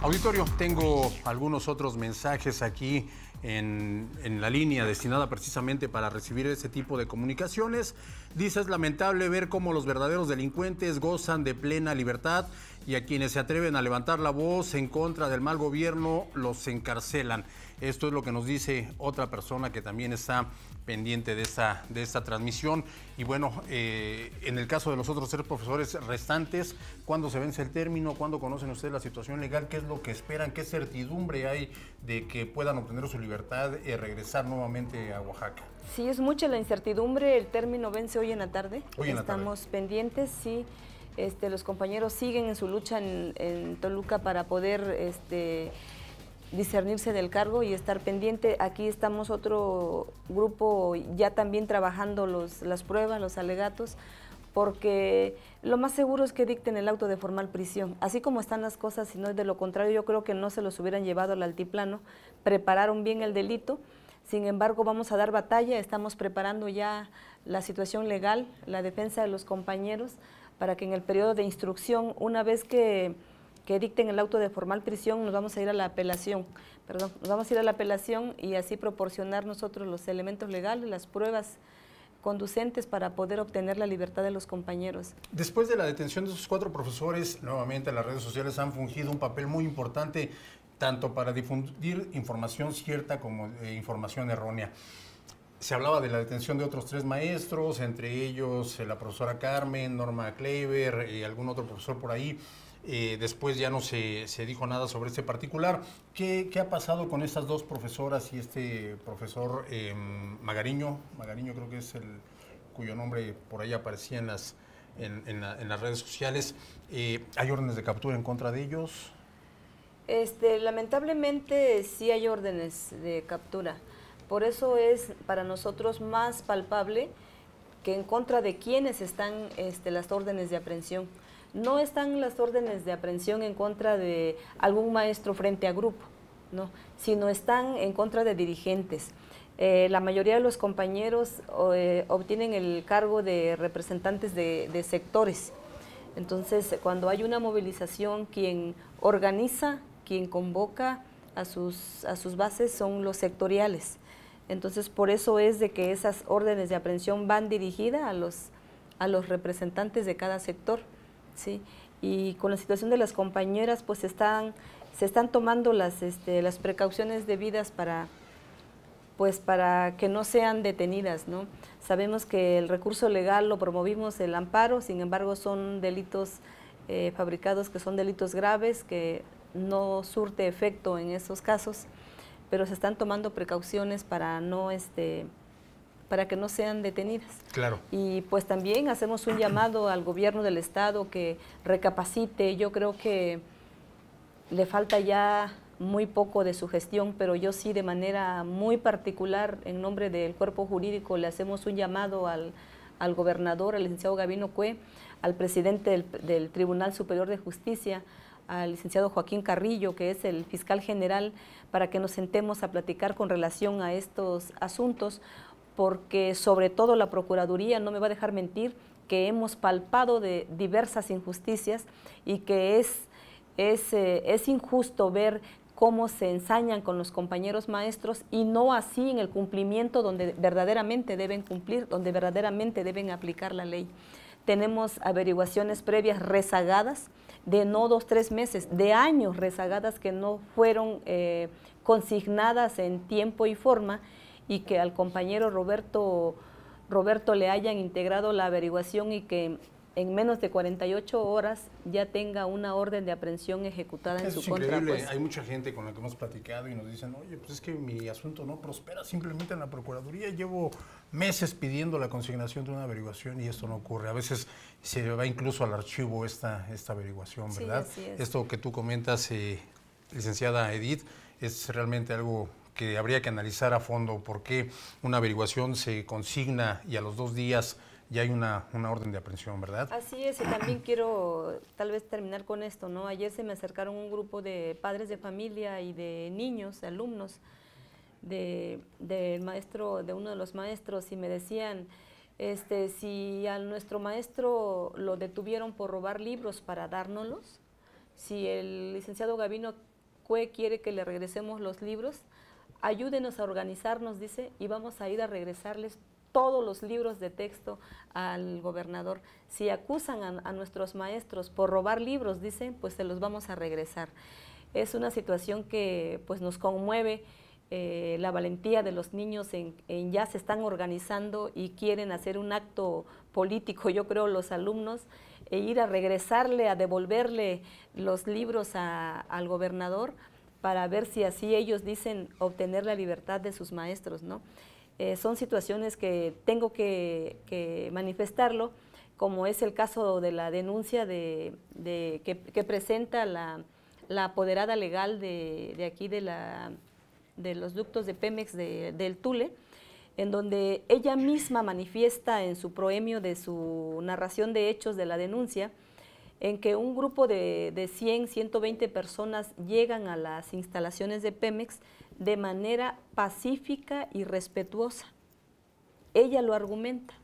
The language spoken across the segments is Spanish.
Auditorio, tengo algunos otros mensajes aquí en, la línea destinada precisamente para recibir ese tipo de comunicaciones. Dice, es lamentable ver cómo los verdaderos delincuentes gozan de plena libertad y a quienes se atreven a levantar la voz en contra del mal gobierno los encarcelan. Esto es lo que nos dice otra persona que también está pendiente de esta, de esta transmisión. Y bueno, eh, en el caso de los otros tres profesores restantes, ¿cuándo se vence el término? ¿Cuándo conocen ustedes la situación legal? ¿Qué es lo que esperan? ¿Qué certidumbre hay de que puedan obtener su libertad y eh, regresar nuevamente a Oaxaca? Sí, es mucha la incertidumbre. El término vence hoy en la tarde. Estamos pendientes, sí. Este, los compañeros siguen en su lucha en, Toluca para poder este, discernirse del cargo y estar pendiente. Aquí estamos otro grupo ya también trabajando las pruebas, los alegatos, porque lo más seguro es que dicten el auto de formal prisión. Así como están las cosas, si no es de lo contrario, yo creo que no se los hubieran llevado al altiplano, prepararon bien el delito. Sin embargo, vamos a dar batalla, estamos preparando ya la situación legal, la defensa de los compañeros para que en el periodo de instrucción, una vez que, dicten el auto de formal prisión, nos vamos a ir a la apelación, perdón, vamos a ir a la apelación y así proporcionar nosotros los elementos legales, las pruebas conducentes para poder obtener la libertad de los compañeros. Después de la detención de sus cuatro profesores, nuevamente las redes sociales han fungido un papel muy importante tanto para difundir información cierta como eh, información errónea se hablaba de la detención de otros tres maestros, entre ellos eh, la profesora Carmen, Norma Kleiber y algún otro profesor por ahí. Eh, después ya no se, dijo nada sobre este particular. ¿Qué, ha pasado con estas dos profesoras y este profesor em, Magariño? Magariño creo que es el cuyo nombre por ahí aparecía en las, en, las redes sociales. Eh, ¿Hay órdenes de captura en contra de ellos? Este, lamentablemente sí hay órdenes de captura. Por eso es para nosotros más palpable que en contra de quienes están este, las órdenes de aprehensión. No están las órdenes de aprehensión en contra de algún maestro frente a grupo, no, sino están en contra de dirigentes. Eh, la mayoría de los compañeros eh, obtienen el cargo de representantes de, sectores. Entonces, cuando hay una movilización, quien organiza, quien convoca a sus bases son los sectoriales. Entonces, por eso es de que esas órdenes de aprehensión van dirigidas a los, a los representantes de cada sector. ¿sí? Y con la situación de las compañeras, pues están, se están tomando las, este, las precauciones debidas pues, para, que no sean detenidas. Sabemos que el recurso legal lo promovimos el amparo, sin embargo son delitos eh, fabricados que son delitos graves, que no surte efecto en esos casos pero se están tomando precauciones para no este para que no sean detenidas. Claro. Y pues también hacemos un llamado al gobierno del estado que recapacite. Yo creo que le falta ya muy poco de su gestión, pero yo sí de manera muy particular, en nombre del cuerpo jurídico, le hacemos un llamado al, al gobernador, al licenciado Gabino Cue, al presidente del, del Tribunal Superior de Justicia, al licenciado Joaquín Carrillo, que es el fiscal general, para que nos sentemos a platicar con relación a estos asuntos, porque sobre todo la Procuraduría no me va a dejar mentir que hemos palpado de diversas injusticias y que es, es eh, injusto ver cómo se ensañan con los compañeros maestros y no así en el cumplimiento donde verdaderamente deben cumplir, donde verdaderamente deben aplicar la ley. Tenemos averiguaciones previas rezagadas, de no dos, tres meses, de años rezagadas que no fueron eh, consignadas en tiempo y forma y que al compañero Roberto, Roberto le hayan integrado la averiguación y que en menos de 48 horas ya tenga una orden de aprehensión ejecutada en su es increíble. Pues. Hay mucha gente con la que hemos platicado y nos dicen, oye, pues es que mi asunto no prospera simplemente en la Procuraduría. Llevo meses pidiendo la consignación de una averiguación y esto no ocurre. A veces se va incluso al archivo esta, esta averiguación, ¿verdad? es. Esto que tú comentas, eh, licenciada Edith, es realmente algo que habría que analizar a fondo por qué una averiguación se consigna y a los dos días ya hay una, orden de aprehensión, ¿verdad? Así es, y también quiero tal vez terminar con esto, ¿no? Ayer se me acercaron un grupo de padres de familia y de niños, de alumnos, de, maestro, de uno de los maestros, y me decían, este, si a nuestro maestro lo detuvieron por robar libros para dárnoslos, si el licenciado Gavino Cue quiere que le regresemos los libros, ayúdenos a organizarnos, dice, y vamos a ir a regresarles todos los libros de texto al gobernador. Si acusan a, nuestros maestros por robar libros, dicen, pues se los vamos a regresar. Es una situación que pues nos conmueve. Eh, la valentía de los niños en, ya se están organizando y quieren hacer un acto político, yo creo, los alumnos, e ir a regresarle, a devolverle los libros al gobernador para ver si así ellos dicen obtener la libertad de sus maestros, ¿no? Eh, son situaciones que tengo que, manifestarlo, como es el caso de la denuncia de, que, presenta la, apoderada legal de, aquí de, la, de los ductos de Pemex del Tule, en donde ella misma manifiesta en su proemio de su narración de hechos de la denuncia, en que un grupo de, de 100, 120 personas llegan a las instalaciones de Pemex de manera pacífica y respetuosa. Ella lo argumenta.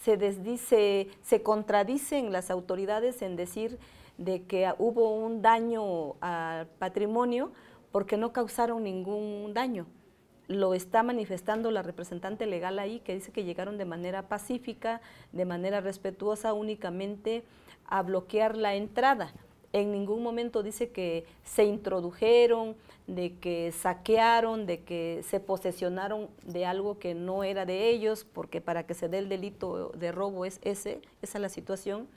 Se desdice, se contradicen las autoridades en decir de que hubo un daño al patrimonio porque no causaron ningún daño. Lo está manifestando la representante legal ahí que dice que llegaron de manera pacífica, de manera respetuosa únicamente a bloquear la entrada, en ningún momento dice que se introdujeron, de que saquearon, de que se posesionaron de algo que no era de ellos, porque para que se dé el delito de robo es ese, esa es la situación.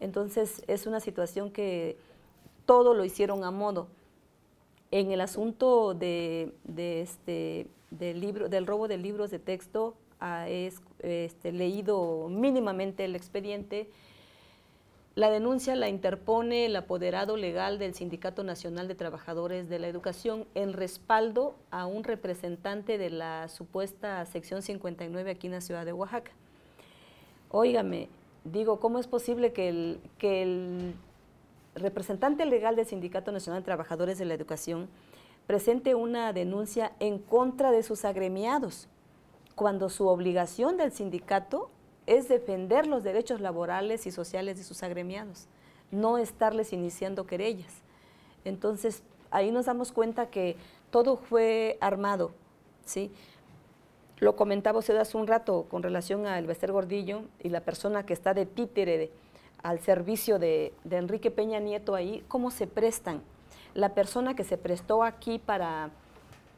Entonces es una situación que todo lo hicieron a modo. En el asunto este, del, libro, del robo de libros de texto, he ah, este, leído mínimamente el expediente la denuncia la interpone el apoderado legal del Sindicato Nacional de Trabajadores de la Educación en respaldo a un representante de la supuesta sección 59 aquí en la ciudad de Oaxaca. Óigame, digo, ¿cómo es posible que el, que representante legal del Sindicato Nacional de Trabajadores de la Educación presente una denuncia en contra de sus agremiados, cuando su obligación del sindicato es defender los derechos laborales y sociales de sus agremiados, no estarles iniciando querellas. Entonces, ahí nos damos cuenta que todo fue armado, ¿sí? Lo comentaba usted hace un rato con relación a Elvester Gordillo y la persona que está de títere al servicio de, Enrique Peña Nieto ahí, cómo se prestan. La persona que se prestó aquí para,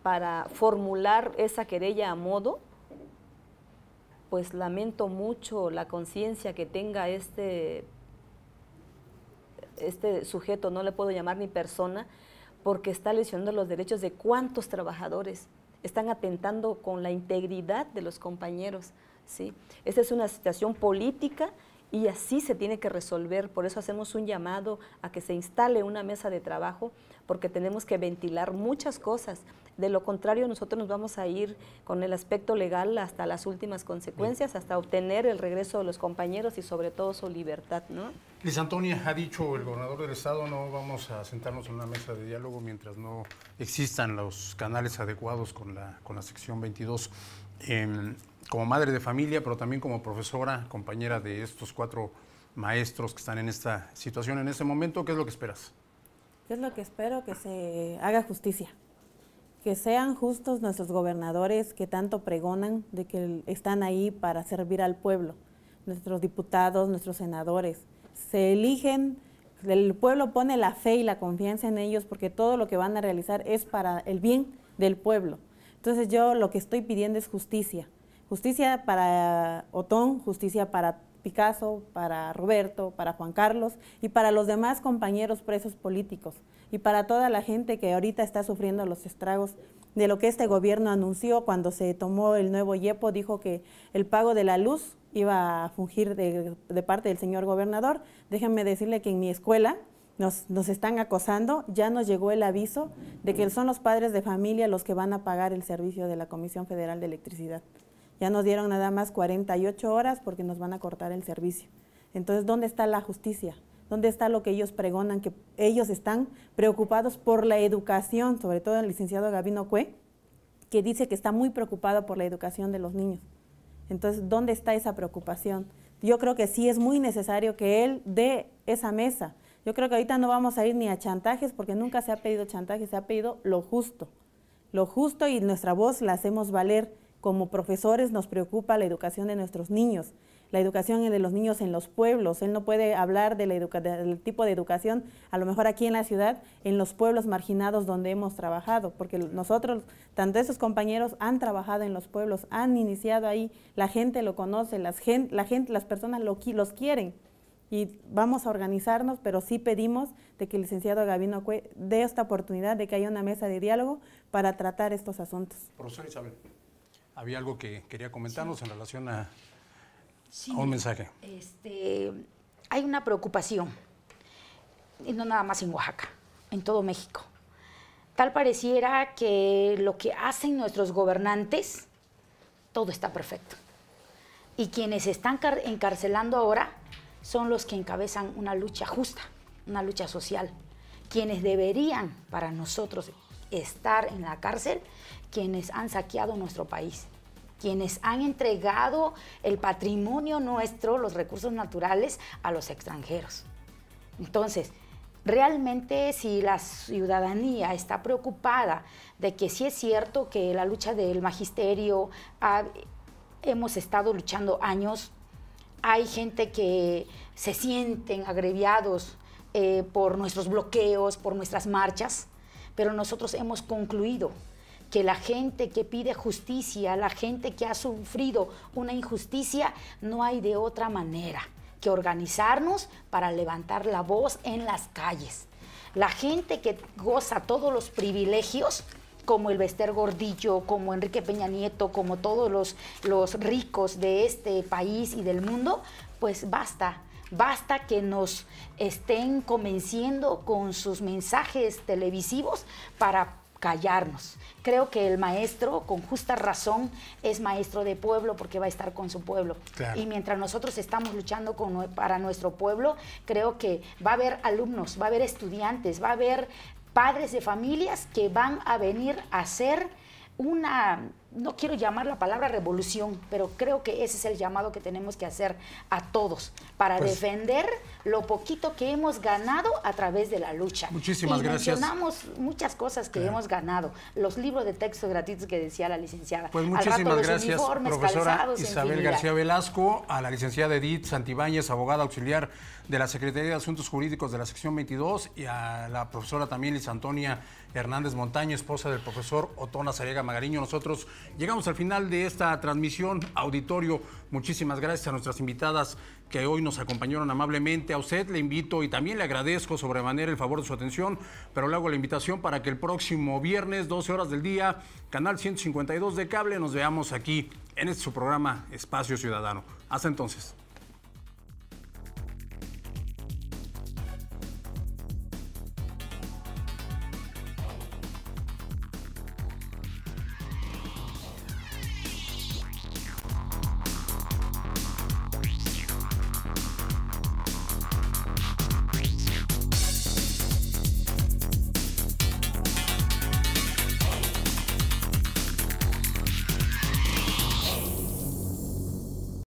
para formular esa querella a modo, pues lamento mucho la conciencia que tenga este, este sujeto, no le puedo llamar ni persona, porque está lesionando los derechos de cuántos trabajadores, están atentando con la integridad de los compañeros. ¿sí? Esta es una situación política y así se tiene que resolver. Por eso hacemos un llamado a que se instale una mesa de trabajo, porque tenemos que ventilar muchas cosas de lo contrario, nosotros nos vamos a ir con el aspecto legal hasta las últimas consecuencias, hasta obtener el regreso de los compañeros y sobre todo su libertad, ¿no? Liz Antonia ha dicho el gobernador del estado, no vamos a sentarnos en una mesa de diálogo mientras no existan los canales adecuados con la, con la sección 22. Em, como madre de familia, pero también como profesora, compañera de estos cuatro maestros que están en esta situación en este momento, ¿qué es lo que esperas? ¿Qué es lo que espero? Que se haga justicia que sean justos nuestros gobernadores que tanto pregonan de que están ahí para servir al pueblo, nuestros diputados, nuestros senadores. Se eligen, el pueblo pone la fe y la confianza en ellos porque todo lo que van a realizar es para el bien del pueblo. Entonces yo lo que estoy pidiendo es justicia. Justicia para Otón, justicia para Picasso, para Roberto, para Juan Carlos y para los demás compañeros presos políticos y para toda la gente que ahorita está sufriendo los estragos de lo que este gobierno anunció cuando se tomó el nuevo Yepo, dijo que el pago de la luz iba a fungir de, parte del señor gobernador. Déjenme decirle que en mi escuela, nos, nos, están acosando, ya nos llegó el aviso de que son los padres de familia los que van a pagar el servicio de la Comisión Federal de Electricidad. Ya nos dieron nada más 48 horas porque nos van a cortar el servicio. Entonces, ¿dónde está la justicia? ¿Dónde está lo que ellos pregonan? Que ellos están preocupados por la educación, sobre todo el licenciado Gabino Cue, que dice que está muy preocupado por la educación de los niños. Entonces, ¿dónde está esa preocupación? Yo creo que sí es muy necesario que él dé esa mesa. Yo creo que ahorita no vamos a ir ni a chantajes porque nunca se ha pedido chantajes, se ha pedido lo justo. Lo justo y nuestra voz la hacemos valer como profesores nos preocupa la educación de nuestros niños, la educación de los niños en los pueblos. Él no puede hablar de la del tipo de educación, a lo mejor aquí en la ciudad, en los pueblos marginados donde hemos trabajado, porque nosotros, tanto esos compañeros, han trabajado en los pueblos, han iniciado ahí, la gente lo conoce, las la gente, las personas los quieren. Y vamos a organizarnos, pero sí pedimos de que el licenciado Gavino Cue dé esta oportunidad de que haya una mesa de diálogo para tratar estos asuntos. Profesor Isabel había algo que quería comentarnos en relación a, un mensaje. Este, hay una preocupación, y no nada más en Oaxaca, en todo México. Tal pareciera que lo que hacen nuestros gobernantes, todo está perfecto. Y quienes están encarcelando ahora son los que encabezan una lucha justa, una lucha social. Quienes deberían, para nosotros, estar en la cárcel quienes han saqueado nuestro país, quienes han entregado el patrimonio nuestro, los recursos naturales, a los extranjeros. Entonces, realmente si la ciudadanía está preocupada de que sí es cierto que la lucha del magisterio, hemos estado luchando años, hay gente que se sienten agreviados eh, por nuestros bloqueos, por nuestras marchas, pero nosotros hemos concluido que la gente que pide justicia, la gente que ha sufrido una injusticia, no hay de otra manera que organizarnos para levantar la voz en las calles. La gente que goza todos los privilegios, como el Bester Gordillo, como Enrique Peña Nieto, como todos los, los ricos de este país y del mundo, pues basta, basta que nos estén convenciendo con sus mensajes televisivos para callarnos. Creo que el maestro, con justa razón, es maestro de pueblo porque va a estar con su pueblo. Y mientras nosotros estamos luchando para nuestro pueblo, creo que va a haber alumnos, va a haber estudiantes, va a haber padres de familias que van a venir a ser una no quiero llamar la palabra revolución, pero creo que ese es el llamado que tenemos que hacer a todos para pues defender lo poquito que hemos ganado a través de la lucha. Muchísimas gracias. Mencionamos muchas cosas que hemos ganado, los libros de texto gratuitos que decía la licenciada. Pues muchísimas gracias, profesora Isabel García Velasco, a la licenciada Edith Santibáñez, abogada auxiliar de la Secretaría de Asuntos Jurídicos de la sección 22 y a la profesora también Liz Antonia Hernández Montaño, esposa del profesor Otona Zariega Magariño. Nosotros llegamos al final de esta transmisión. Auditorio, muchísimas gracias a nuestras invitadas que hoy nos acompañaron amablemente. A usted le invito y también le agradezco sobremanera el favor de su atención, pero le hago la invitación para que el próximo viernes, 12 horas del día, canal 152 de cable, nos veamos aquí en este su programa Espacio Ciudadano. Hasta entonces.